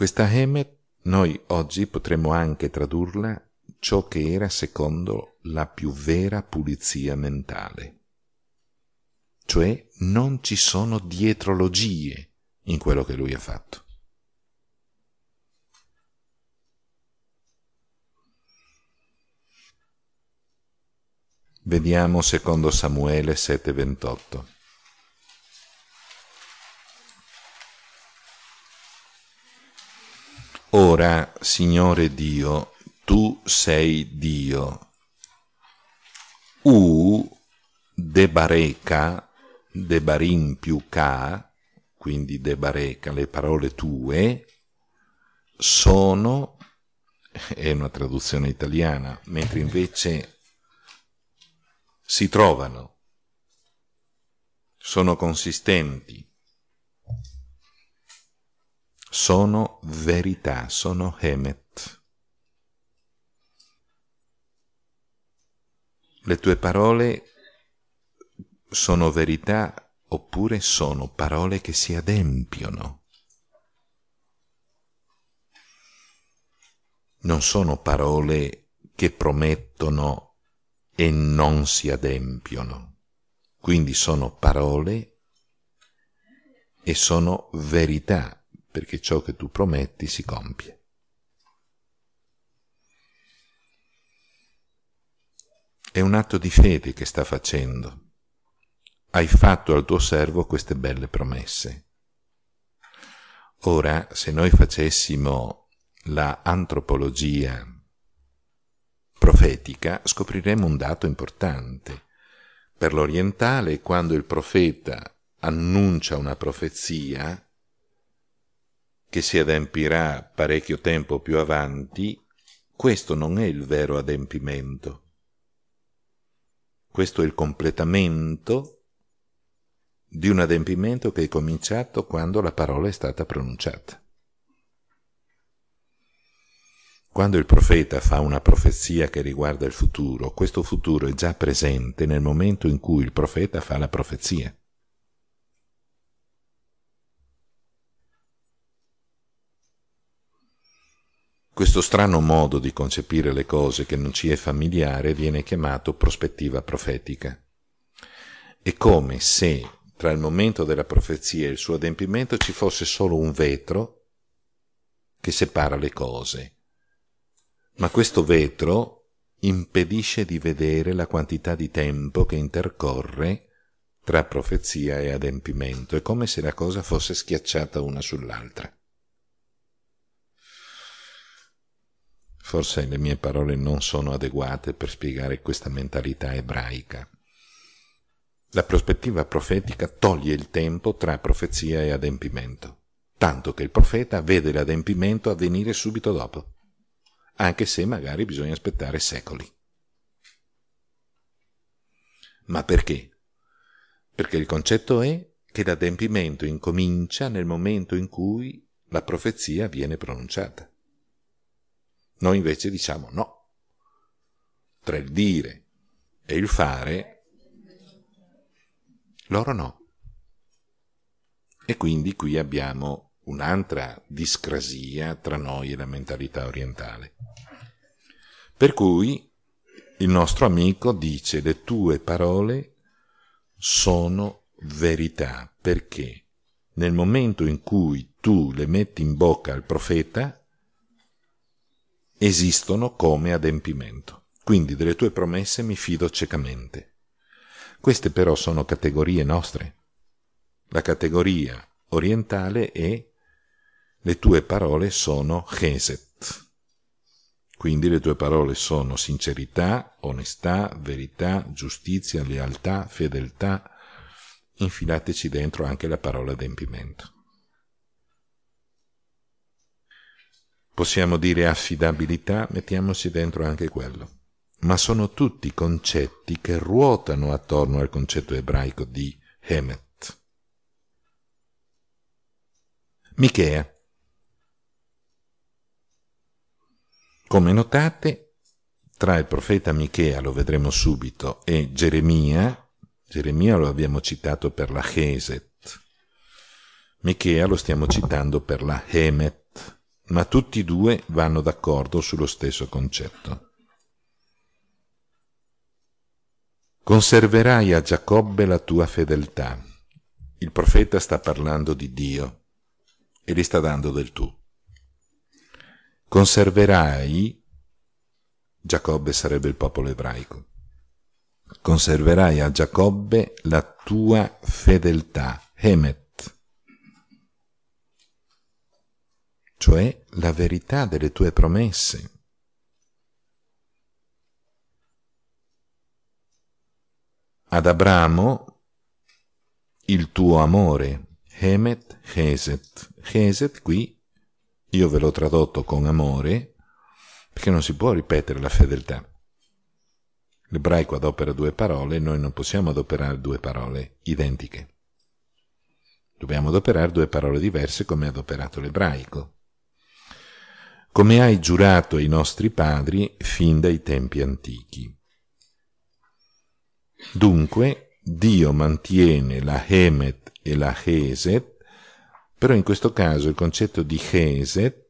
Questa Hemet noi oggi potremmo anche tradurla ciò che era secondo la più vera pulizia mentale. Cioè non ci sono dietrologie in quello che lui ha fatto. Vediamo secondo Samuele 7:28. Ora, Signore Dio, tu sei Dio. U debareca, debarim più ca, quindi debareca, le parole tue, sono, è una traduzione italiana, mentre invece si trovano, sono consistenti, sono verità, sono Hemet. Le tue parole sono verità oppure sono parole che si adempiono. Non sono parole che promettono e non si adempiono. Quindi sono parole e sono verità perché ciò che tu prometti si compie. È un atto di fede che sta facendo. Hai fatto al tuo servo queste belle promesse. Ora, se noi facessimo la antropologia profetica, scopriremo un dato importante. Per l'orientale, quando il profeta annuncia una profezia, che si adempirà parecchio tempo più avanti, questo non è il vero adempimento. Questo è il completamento di un adempimento che è cominciato quando la parola è stata pronunciata. Quando il profeta fa una profezia che riguarda il futuro, questo futuro è già presente nel momento in cui il profeta fa la profezia. Questo strano modo di concepire le cose che non ci è familiare viene chiamato prospettiva profetica. È come se tra il momento della profezia e il suo adempimento ci fosse solo un vetro che separa le cose. Ma questo vetro impedisce di vedere la quantità di tempo che intercorre tra profezia e adempimento. È come se la cosa fosse schiacciata una sull'altra. Forse le mie parole non sono adeguate per spiegare questa mentalità ebraica. La prospettiva profetica toglie il tempo tra profezia e adempimento, tanto che il profeta vede l'adempimento avvenire subito dopo, anche se magari bisogna aspettare secoli. Ma perché? Perché il concetto è che l'adempimento incomincia nel momento in cui la profezia viene pronunciata. Noi invece diciamo no. Tra il dire e il fare, loro no. E quindi qui abbiamo un'altra discrasia tra noi e la mentalità orientale. Per cui il nostro amico dice le tue parole sono verità perché nel momento in cui tu le metti in bocca al profeta, esistono come adempimento. Quindi delle tue promesse mi fido ciecamente. Queste però sono categorie nostre. La categoria orientale è le tue parole sono Cheset. Quindi le tue parole sono sincerità, onestà, verità, giustizia, lealtà, fedeltà. Infilateci dentro anche la parola adempimento. possiamo dire affidabilità, mettiamoci dentro anche quello. Ma sono tutti concetti che ruotano attorno al concetto ebraico di Hemet. Michea. Come notate, tra il profeta Michea, lo vedremo subito, e Geremia, Geremia lo abbiamo citato per la Cheset, Michea lo stiamo citando per la Hemet ma tutti e due vanno d'accordo sullo stesso concetto. Conserverai a Giacobbe la tua fedeltà. Il profeta sta parlando di Dio e gli sta dando del tu. Conserverai, Giacobbe sarebbe il popolo ebraico, conserverai a Giacobbe la tua fedeltà, Hemet, cioè la verità delle tue promesse. Ad Abramo il tuo amore, Hemet Heset. Heset qui, io ve l'ho tradotto con amore, perché non si può ripetere la fedeltà. L'ebraico adopera due parole, noi non possiamo adoperare due parole identiche. Dobbiamo adoperare due parole diverse come ha adoperato l'ebraico come hai giurato ai nostri padri fin dai tempi antichi. Dunque, Dio mantiene la Hemet e la Cheset, però in questo caso il concetto di Cheset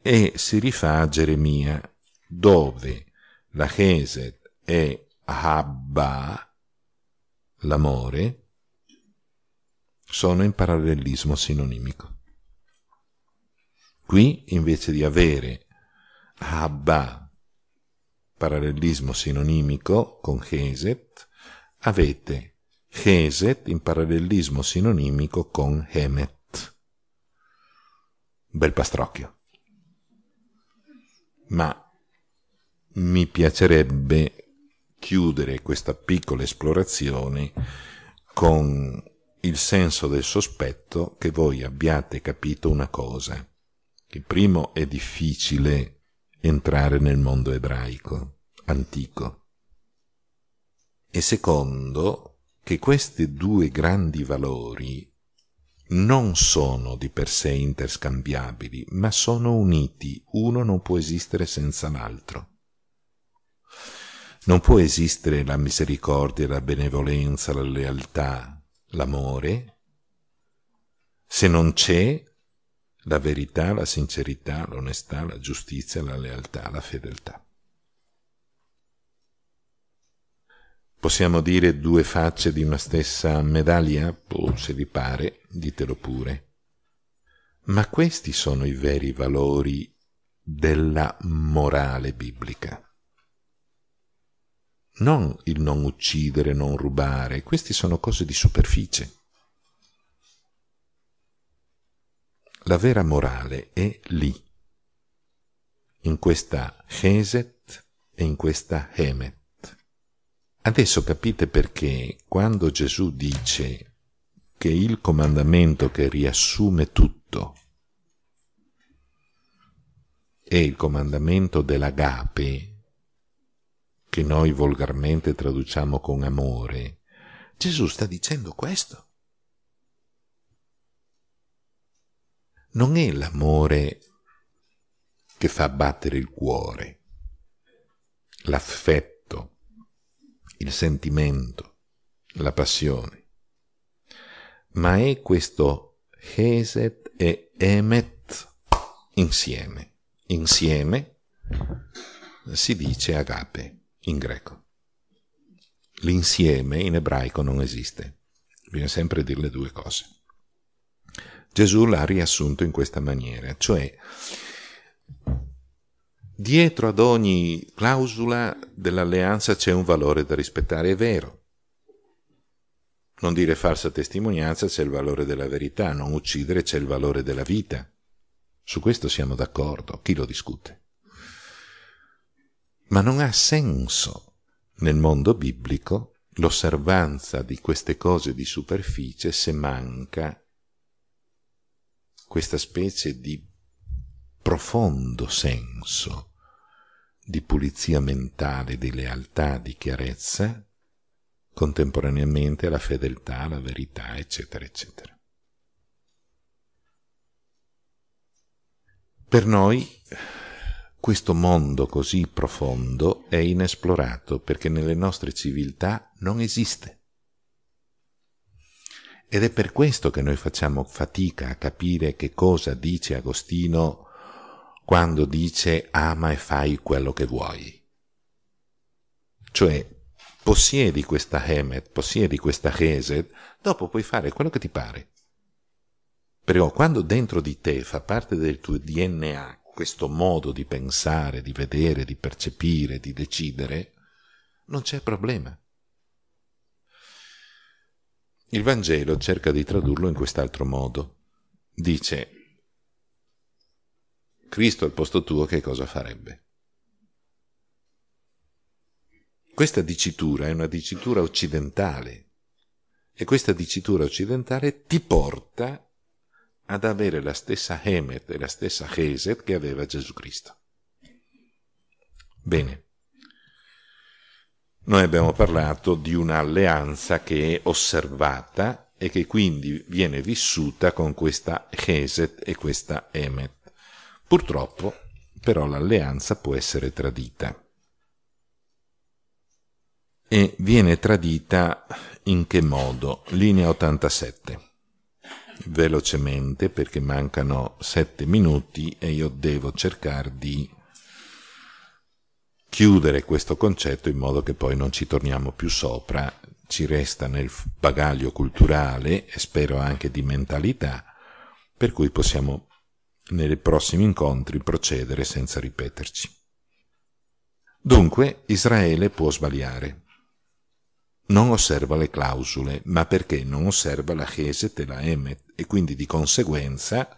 è, si rifà a Geremia, dove la Cheset è Abba, l'amore, sono in parallelismo sinonimico. Qui invece di avere Abba, parallelismo sinonimico con Heset, avete Heset in parallelismo sinonimico con Hemet. Bel pastrocchio. Ma mi piacerebbe chiudere questa piccola esplorazione con il senso del sospetto che voi abbiate capito una cosa che primo è difficile entrare nel mondo ebraico antico e secondo che questi due grandi valori non sono di per sé interscambiabili, ma sono uniti, uno non può esistere senza l'altro. Non può esistere la misericordia, la benevolenza, la lealtà, l'amore, se non c'è la verità, la sincerità, l'onestà, la giustizia, la lealtà, la fedeltà. Possiamo dire due facce di una stessa medaglia? Oh, se vi pare, ditelo pure. Ma questi sono i veri valori della morale biblica. Non il non uccidere, non rubare, queste sono cose di superficie la vera morale è lì, in questa Cheset e in questa Hemet. Adesso capite perché quando Gesù dice che il comandamento che riassume tutto è il comandamento dell'agape, che noi volgarmente traduciamo con amore, Gesù sta dicendo questo. non è l'amore che fa battere il cuore, l'affetto, il sentimento, la passione, ma è questo Heset e Emet insieme. Insieme si dice agape in greco. L'insieme in ebraico non esiste, bisogna sempre dire le due cose. Gesù l'ha riassunto in questa maniera, cioè dietro ad ogni clausola dell'alleanza c'è un valore da rispettare, è vero. Non dire falsa testimonianza c'è il valore della verità, non uccidere c'è il valore della vita. Su questo siamo d'accordo, chi lo discute? Ma non ha senso nel mondo biblico l'osservanza di queste cose di superficie se manca questa specie di profondo senso di pulizia mentale, di lealtà, di chiarezza, contemporaneamente alla fedeltà, alla verità, eccetera, eccetera. Per noi questo mondo così profondo è inesplorato perché nelle nostre civiltà non esiste. Ed è per questo che noi facciamo fatica a capire che cosa dice Agostino quando dice ama e fai quello che vuoi. Cioè, possiedi questa Hemet, possiedi questa Chesed, dopo puoi fare quello che ti pare. Però quando dentro di te fa parte del tuo DNA questo modo di pensare, di vedere, di percepire, di decidere, non c'è problema. Il Vangelo cerca di tradurlo in quest'altro modo. Dice, Cristo al posto tuo che cosa farebbe? Questa dicitura è una dicitura occidentale e questa dicitura occidentale ti porta ad avere la stessa Hemet e la stessa Cheset che aveva Gesù Cristo. Bene noi abbiamo parlato di un'alleanza che è osservata e che quindi viene vissuta con questa Cheset e questa Emet. Purtroppo, però, l'alleanza può essere tradita. E viene tradita in che modo? Linea 87. Velocemente, perché mancano sette minuti e io devo cercare di chiudere questo concetto in modo che poi non ci torniamo più sopra, ci resta nel bagaglio culturale e spero anche di mentalità, per cui possiamo nei prossimi incontri procedere senza ripeterci. Dunque Israele può sbagliare. Non osserva le clausole, ma perché non osserva la Cheset e la Emet e quindi di conseguenza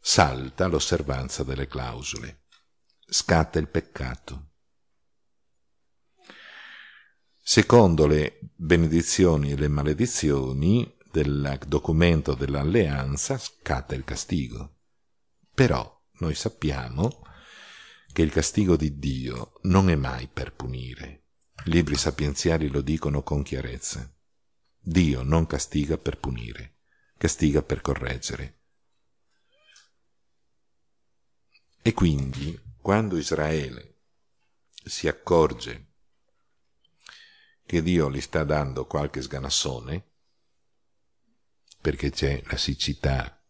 salta l'osservanza delle clausole. Scatta il peccato secondo le benedizioni e le maledizioni del documento dell'alleanza scatta il castigo. Però noi sappiamo che il castigo di Dio non è mai per punire. I libri sapienziali lo dicono con chiarezza. Dio non castiga per punire, castiga per correggere. E quindi, quando Israele si accorge che Dio gli sta dando qualche sganassone, perché c'è la siccità,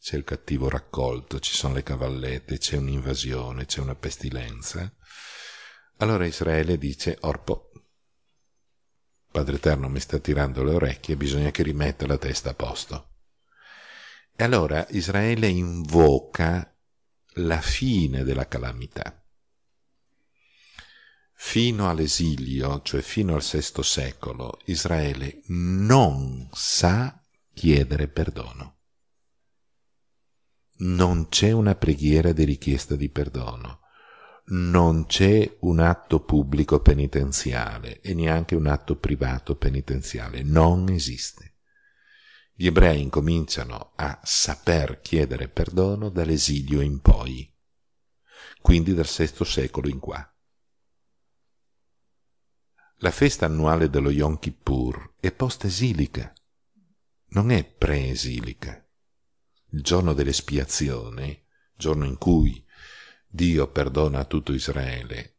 c'è il cattivo raccolto, ci sono le cavallette, c'è un'invasione, c'è una pestilenza, allora Israele dice, Orpo, Padre Eterno mi sta tirando le orecchie, bisogna che rimetta la testa a posto. E allora Israele invoca la fine della calamità. Fino all'esilio, cioè fino al VI secolo, Israele non sa chiedere perdono. Non c'è una preghiera di richiesta di perdono, non c'è un atto pubblico penitenziale e neanche un atto privato penitenziale, non esiste. Gli ebrei incominciano a saper chiedere perdono dall'esilio in poi, quindi dal VI secolo in qua. La festa annuale dello Yom Kippur è post-esilica, non è pre-esilica. Il giorno dell'espiazione, giorno in cui Dio perdona a tutto Israele,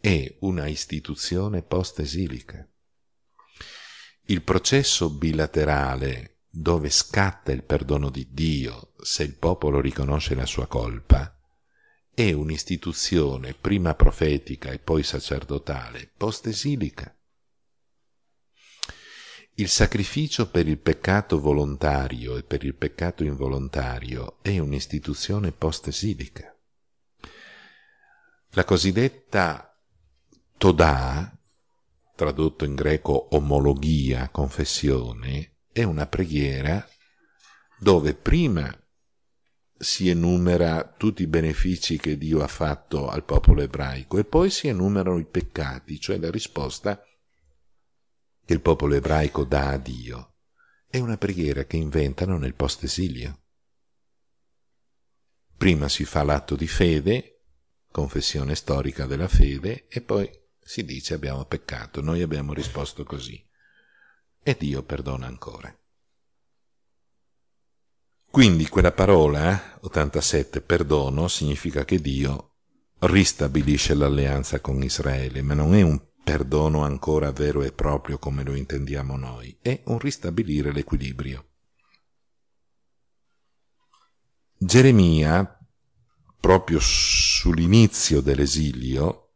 è una istituzione post-esilica. Il processo bilaterale dove scatta il perdono di Dio se il popolo riconosce la sua colpa è un'istituzione prima profetica e poi sacerdotale, postesilica. Il sacrificio per il peccato volontario e per il peccato involontario è un'istituzione postesilica. La cosiddetta Todà, tradotto in greco omologia, confessione, è una preghiera dove prima si enumera tutti i benefici che Dio ha fatto al popolo ebraico e poi si enumerano i peccati, cioè la risposta che il popolo ebraico dà a Dio. È una preghiera che inventano nel post-esilio. Prima si fa l'atto di fede, confessione storica della fede, e poi si dice abbiamo peccato, noi abbiamo risposto così. E Dio perdona ancora. Quindi quella parola, 87, eh, perdono, significa che Dio ristabilisce l'alleanza con Israele, ma non è un perdono ancora vero e proprio come lo intendiamo noi, è un ristabilire l'equilibrio. Geremia, proprio sull'inizio dell'esilio,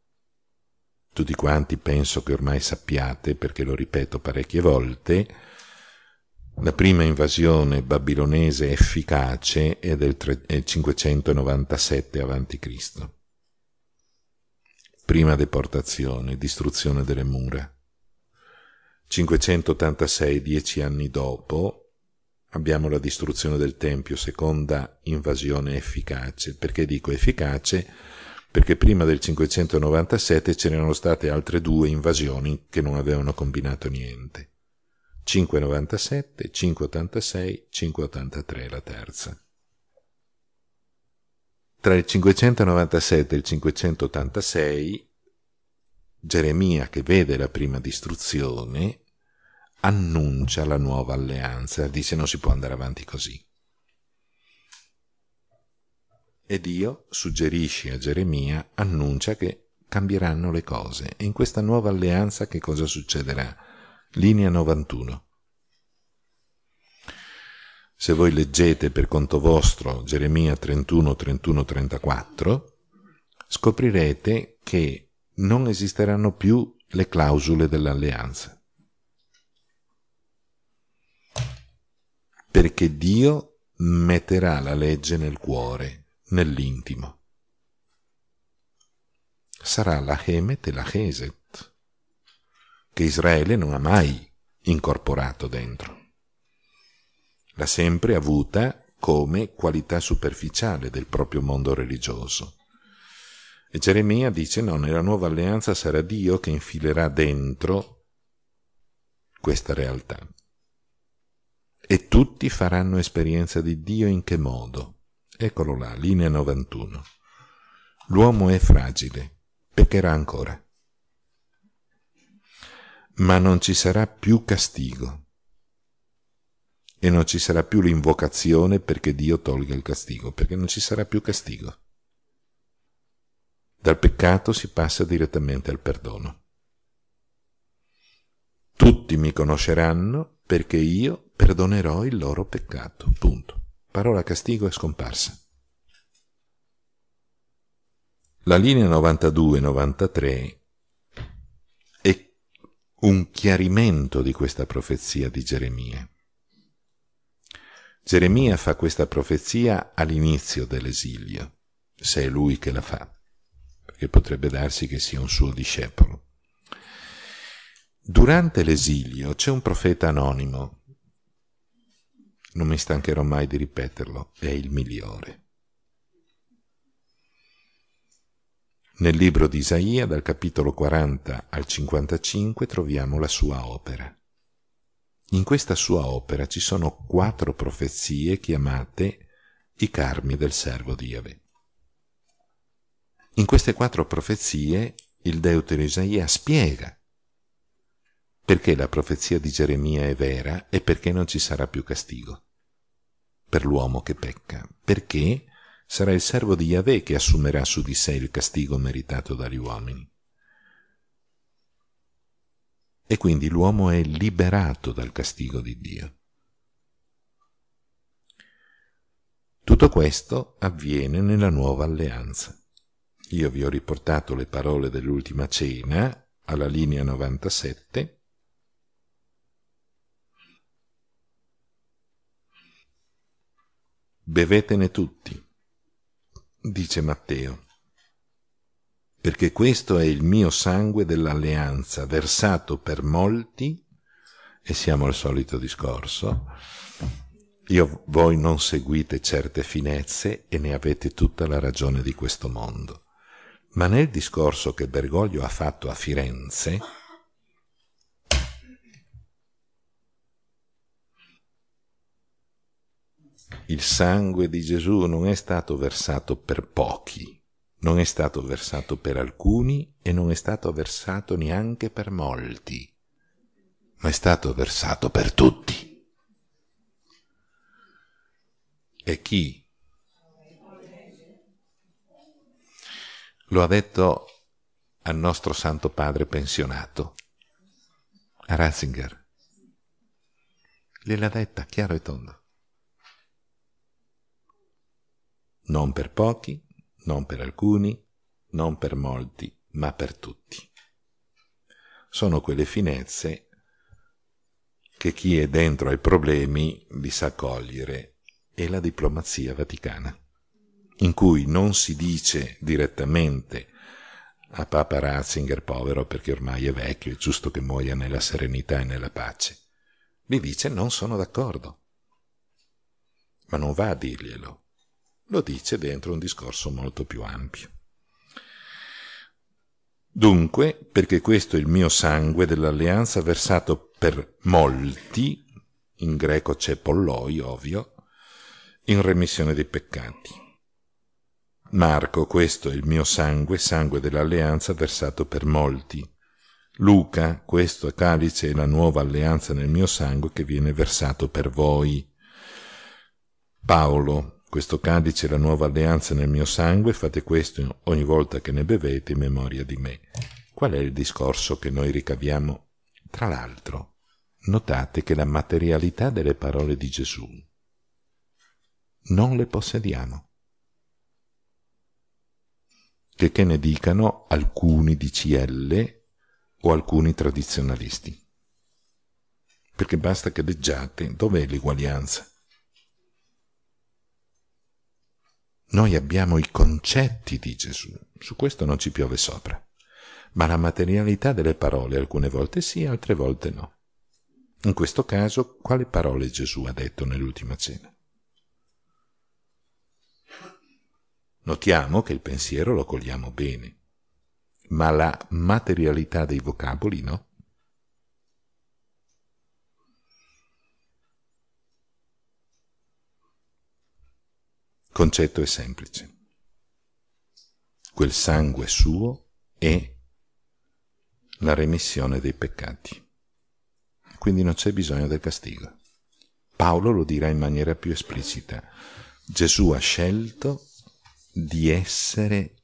tutti quanti penso che ormai sappiate, perché lo ripeto parecchie volte, la prima invasione babilonese efficace è del 597 eh, a.C. Prima deportazione, distruzione delle mura. 586, dieci anni dopo, abbiamo la distruzione del Tempio, seconda invasione efficace. Perché dico efficace? Perché prima del 597 c'erano state altre due invasioni che non avevano combinato niente. 5,97, 5,86, 5,83 la terza. Tra il 597 e il 586 Geremia, che vede la prima distruzione, annuncia la nuova alleanza, dice non si può andare avanti così. E Dio suggerisce a Geremia, annuncia che cambieranno le cose. E in questa nuova alleanza che cosa succederà? Linea 91. Se voi leggete per conto vostro Geremia 31, 31, 34, scoprirete che non esisteranno più le clausole dell'alleanza. Perché Dio metterà la legge nel cuore, nell'intimo sarà la Hemet e la Chesed che Israele non ha mai incorporato dentro. L'ha sempre avuta come qualità superficiale del proprio mondo religioso. E Geremia dice no, nella nuova alleanza sarà Dio che infilerà dentro questa realtà. E tutti faranno esperienza di Dio in che modo? Eccolo là, linea 91. L'uomo è fragile, peccherà ancora ma non ci sarà più castigo e non ci sarà più l'invocazione perché Dio tolga il castigo, perché non ci sarà più castigo. Dal peccato si passa direttamente al perdono. Tutti mi conosceranno perché io perdonerò il loro peccato. Punto. Parola castigo è scomparsa. La linea 92-93 un chiarimento di questa profezia di Geremia. Geremia fa questa profezia all'inizio dell'esilio, se è lui che la fa, perché potrebbe darsi che sia un suo discepolo. Durante l'esilio c'è un profeta anonimo, non mi stancherò mai di ripeterlo, è il migliore. Nel libro di Isaia, dal capitolo 40 al 55, troviamo la sua opera. In questa sua opera ci sono quattro profezie chiamate i carmi del servo di Yahweh. In queste quattro profezie il deutero Isaia spiega perché la profezia di Geremia è vera e perché non ci sarà più castigo per l'uomo che pecca, perché sarà il servo di Yahweh che assumerà su di sé il castigo meritato dagli uomini. E quindi l'uomo è liberato dal castigo di Dio. Tutto questo avviene nella nuova alleanza. Io vi ho riportato le parole dell'ultima cena alla linea 97 bevetene tutti, dice Matteo, perché questo è il mio sangue dell'alleanza, versato per molti, e siamo al solito discorso, io, voi non seguite certe finezze e ne avete tutta la ragione di questo mondo. Ma nel discorso che Bergoglio ha fatto a Firenze, il sangue di Gesù non è stato versato per pochi, non è stato versato per alcuni e non è stato versato neanche per molti, ma è stato versato per tutti. E chi? Lo ha detto al nostro Santo Padre pensionato, a Ratzinger. Gliel'ha detta chiaro e tondo. non per pochi, non per alcuni, non per molti, ma per tutti. Sono quelle finezze che chi è dentro ai problemi li sa cogliere, è la diplomazia vaticana, in cui non si dice direttamente a Papa Ratzinger povero perché ormai è vecchio, è giusto che muoia nella serenità e nella pace. Gli dice non sono d'accordo, ma non va a dirglielo, lo dice dentro un discorso molto più ampio. Dunque, perché questo è il mio sangue dell'alleanza versato per molti, in greco c'è polloi, ovvio, in remissione dei peccati. Marco, questo è il mio sangue, sangue dell'alleanza versato per molti. Luca, questo calice è la nuova alleanza nel mio sangue che viene versato per voi. Paolo, questo cadice è la nuova alleanza nel mio sangue, fate questo ogni volta che ne bevete in memoria di me. Qual è il discorso che noi ricaviamo? Tra l'altro, notate che la materialità delle parole di Gesù non le possediamo. Che, che ne dicano alcuni di DCL o alcuni tradizionalisti. Perché basta che leggiate dov'è l'uguaglianza. Noi abbiamo i concetti di Gesù, su questo non ci piove sopra, ma la materialità delle parole alcune volte sì, altre volte no. In questo caso, quale parole Gesù ha detto nell'ultima cena? Notiamo che il pensiero lo cogliamo bene, ma la materialità dei vocaboli no. concetto è semplice. Quel sangue suo è la remissione dei peccati. Quindi non c'è bisogno del castigo. Paolo lo dirà in maniera più esplicita. Gesù ha scelto di essere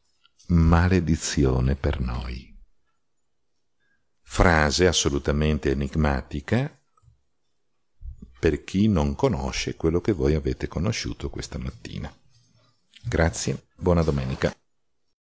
maledizione per noi. Frase assolutamente enigmatica per chi non conosce quello che voi avete conosciuto questa mattina. Grazie, buona domenica.